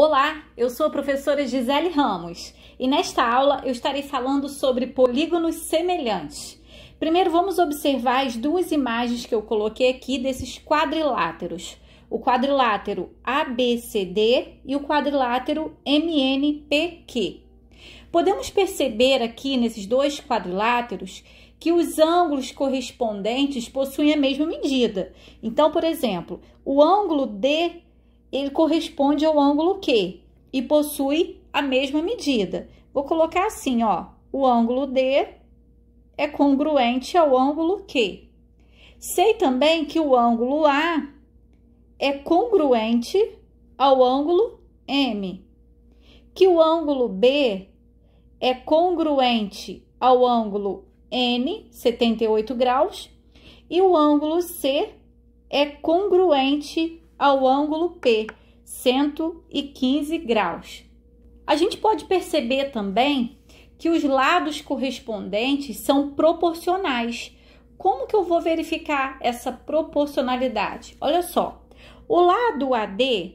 Olá, eu sou a professora Gisele Ramos e nesta aula eu estarei falando sobre polígonos semelhantes. Primeiro vamos observar as duas imagens que eu coloquei aqui desses quadriláteros. O quadrilátero ABCD e o quadrilátero MNPQ. Podemos perceber aqui nesses dois quadriláteros que os ângulos correspondentes possuem a mesma medida. Então, por exemplo, o ângulo D ele corresponde ao ângulo Q e possui a mesma medida. Vou colocar assim, ó, o ângulo D é congruente ao ângulo Q. Sei também que o ângulo A é congruente ao ângulo M, que o ângulo B é congruente ao ângulo N, 78 graus, e o ângulo C é congruente ao ângulo P, 115 graus. A gente pode perceber também que os lados correspondentes são proporcionais. Como que eu vou verificar essa proporcionalidade? Olha só, o lado AD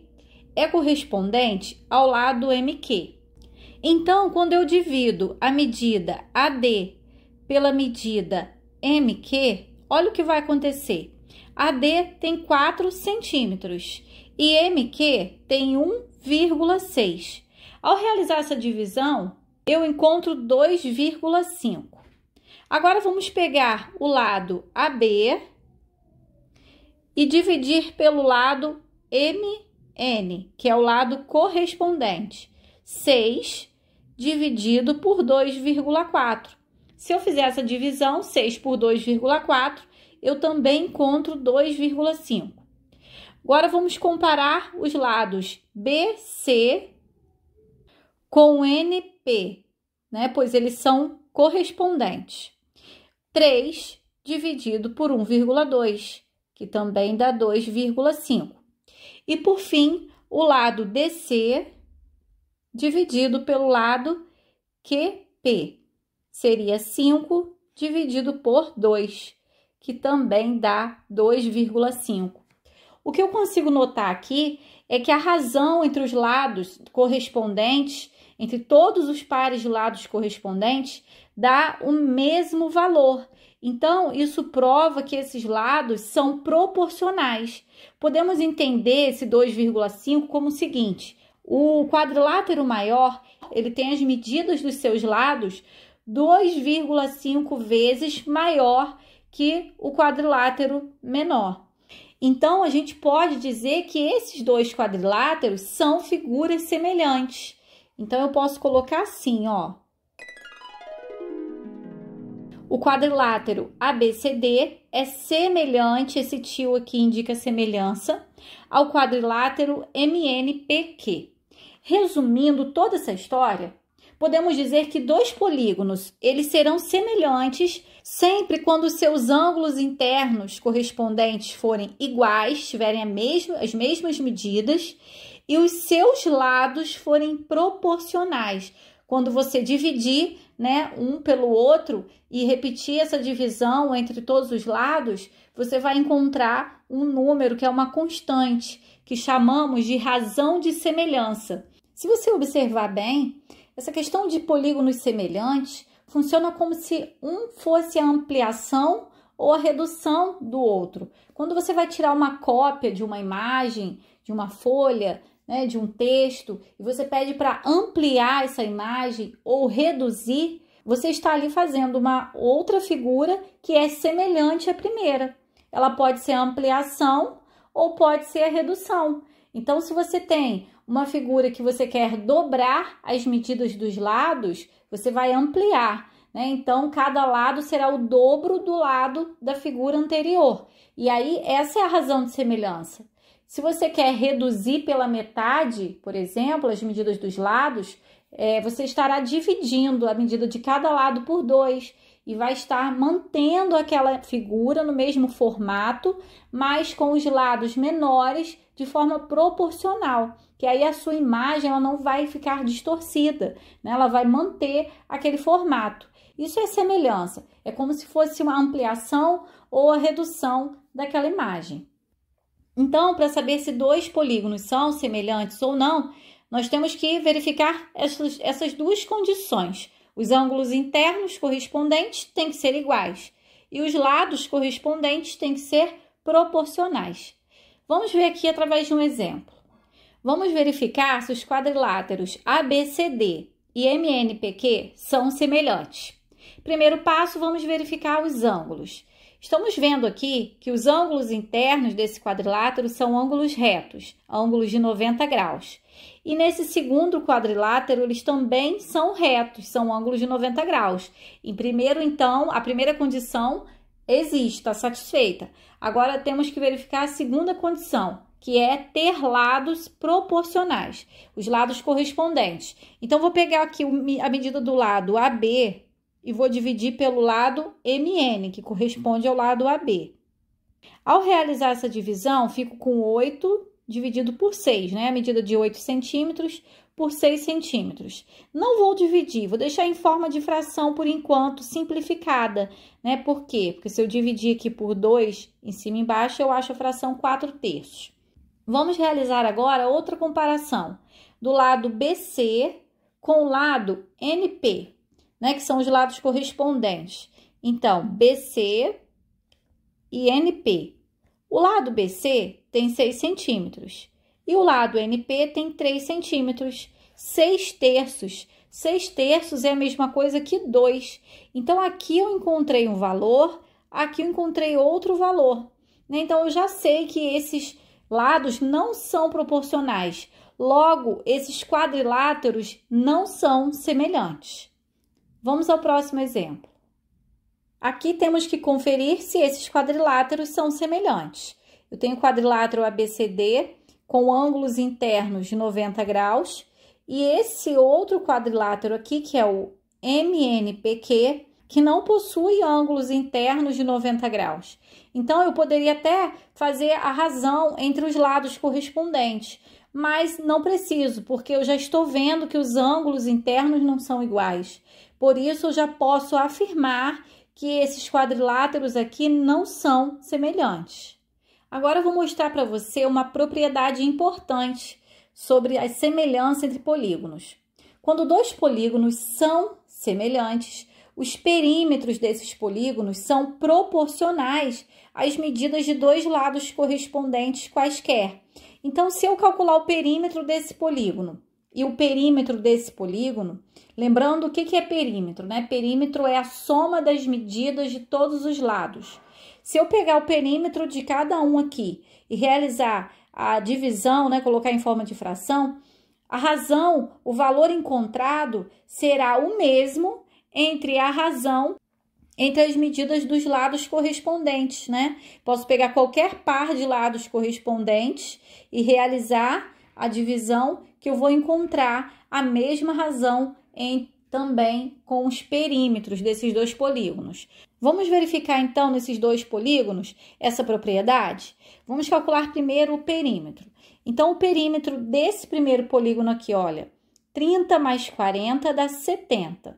é correspondente ao lado MQ. Então, quando eu divido a medida AD pela medida MQ, olha o que vai acontecer. AD tem 4 centímetros e MQ tem 1,6. Ao realizar essa divisão, eu encontro 2,5. Agora vamos pegar o lado AB e dividir pelo lado MN, que é o lado correspondente. 6 dividido por 2,4. Se eu fizer essa divisão, 6 por 2,4, eu também encontro 2,5. Agora vamos comparar os lados BC com NP, né? Pois eles são correspondentes. 3 dividido por 1,2, que também dá 2,5. E por fim, o lado DC dividido pelo lado QP. Seria 5 dividido por 2, que também dá 2,5. O que eu consigo notar aqui é que a razão entre os lados correspondentes, entre todos os pares de lados correspondentes, dá o mesmo valor. Então, isso prova que esses lados são proporcionais. Podemos entender esse 2,5 como o seguinte: o quadrilátero maior, ele tem as medidas dos seus lados 2,5 vezes maior que o quadrilátero menor. Então, a gente pode dizer que esses dois quadriláteros são figuras semelhantes. Então, eu posso colocar assim, ó. O quadrilátero ABCD é semelhante, esse tio aqui indica semelhança, ao quadrilátero MNPQ. Resumindo toda essa história, podemos dizer que dois polígonos, eles serão semelhantes sempre quando seus ângulos internos correspondentes forem iguais, tiverem a mesma, as mesmas medidas, e os seus lados forem proporcionais. Quando você dividir né, um pelo outro e repetir essa divisão entre todos os lados, você vai encontrar um número que é uma constante, que chamamos de razão de semelhança. Se você observar bem, essa questão de polígonos semelhantes funciona como se um fosse a ampliação ou a redução do outro. Quando você vai tirar uma cópia de uma imagem, de uma folha, né, de um texto, e você pede para ampliar essa imagem ou reduzir, você está ali fazendo uma outra figura que é semelhante à primeira. Ela pode ser a ampliação ou pode ser a redução. Então, se você tem uma figura que você quer dobrar as medidas dos lados, você vai ampliar. Né? Então, cada lado será o dobro do lado da figura anterior. E aí, essa é a razão de semelhança. Se você quer reduzir pela metade, por exemplo, as medidas dos lados, é, você estará dividindo a medida de cada lado por dois e vai estar mantendo aquela figura no mesmo formato, mas com os lados menores de forma proporcional que aí a sua imagem ela não vai ficar distorcida, né? ela vai manter aquele formato. Isso é semelhança, é como se fosse uma ampliação ou a redução daquela imagem. Então, para saber se dois polígonos são semelhantes ou não, nós temos que verificar essas, essas duas condições. Os ângulos internos correspondentes têm que ser iguais e os lados correspondentes têm que ser proporcionais. Vamos ver aqui através de um exemplo. Vamos verificar se os quadriláteros ABCD e MNPQ são semelhantes. Primeiro passo, vamos verificar os ângulos. Estamos vendo aqui que os ângulos internos desse quadrilátero são ângulos retos, ângulos de 90 graus. E nesse segundo quadrilátero, eles também são retos, são ângulos de 90 graus. Em primeiro, então, a primeira condição existe, está satisfeita. Agora temos que verificar a segunda condição que é ter lados proporcionais, os lados correspondentes. Então, vou pegar aqui a medida do lado AB e vou dividir pelo lado MN, que corresponde ao lado AB. Ao realizar essa divisão, fico com 8 dividido por 6, né? A medida de 8 centímetros por 6 centímetros. Não vou dividir, vou deixar em forma de fração por enquanto, simplificada, né? Por quê? Porque se eu dividir aqui por 2, em cima e embaixo, eu acho a fração 4 terços. Vamos realizar agora outra comparação do lado BC com o lado NP, né, que são os lados correspondentes. Então, BC e NP. O lado BC tem 6 centímetros e o lado NP tem 3 centímetros, 6 terços. 6 terços é a mesma coisa que 2. Então, aqui eu encontrei um valor, aqui eu encontrei outro valor. Né? Então, eu já sei que esses lados não são proporcionais, logo, esses quadriláteros não são semelhantes. Vamos ao próximo exemplo. Aqui temos que conferir se esses quadriláteros são semelhantes. Eu tenho quadrilátero ABCD com ângulos internos de 90 graus e esse outro quadrilátero aqui, que é o MNPQ, que não possui ângulos internos de 90 graus. Então, eu poderia até fazer a razão entre os lados correspondentes, mas não preciso, porque eu já estou vendo que os ângulos internos não são iguais. Por isso, eu já posso afirmar que esses quadriláteros aqui não são semelhantes. Agora, eu vou mostrar para você uma propriedade importante sobre a semelhança entre polígonos. Quando dois polígonos são semelhantes, os perímetros desses polígonos são proporcionais às medidas de dois lados correspondentes quaisquer. Então, se eu calcular o perímetro desse polígono e o perímetro desse polígono, lembrando o que é perímetro, né? Perímetro é a soma das medidas de todos os lados. Se eu pegar o perímetro de cada um aqui e realizar a divisão, né, colocar em forma de fração, a razão, o valor encontrado será o mesmo entre a razão entre as medidas dos lados correspondentes, né? Posso pegar qualquer par de lados correspondentes e realizar a divisão que eu vou encontrar a mesma razão em também com os perímetros desses dois polígonos. Vamos verificar então nesses dois polígonos essa propriedade? Vamos calcular primeiro o perímetro. Então, o perímetro desse primeiro polígono aqui, olha, 30 mais 40 dá 70.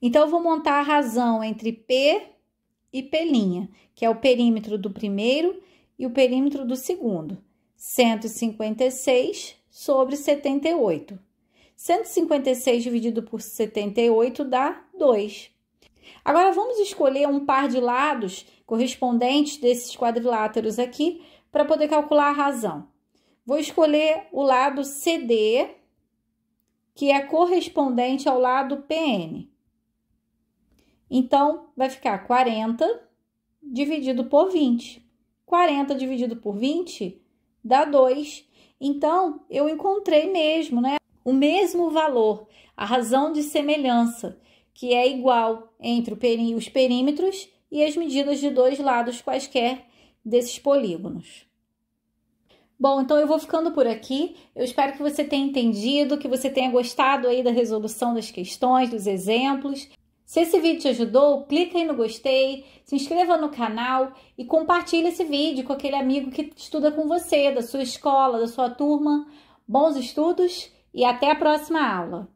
Então, eu vou montar a razão entre P e P', que é o perímetro do primeiro e o perímetro do segundo. 156 sobre 78. 156 dividido por 78 dá 2. Agora, vamos escolher um par de lados correspondentes desses quadriláteros aqui para poder calcular a razão. Vou escolher o lado CD, que é correspondente ao lado PN. Então, vai ficar 40 dividido por 20. 40 dividido por 20 dá 2. Então, eu encontrei mesmo, né? O mesmo valor, a razão de semelhança, que é igual entre os perímetros e as medidas de dois lados quaisquer desses polígonos. Bom, então eu vou ficando por aqui. Eu espero que você tenha entendido, que você tenha gostado aí da resolução das questões, dos exemplos. Se esse vídeo te ajudou, clica aí no gostei, se inscreva no canal e compartilhe esse vídeo com aquele amigo que estuda com você, da sua escola, da sua turma. Bons estudos e até a próxima aula!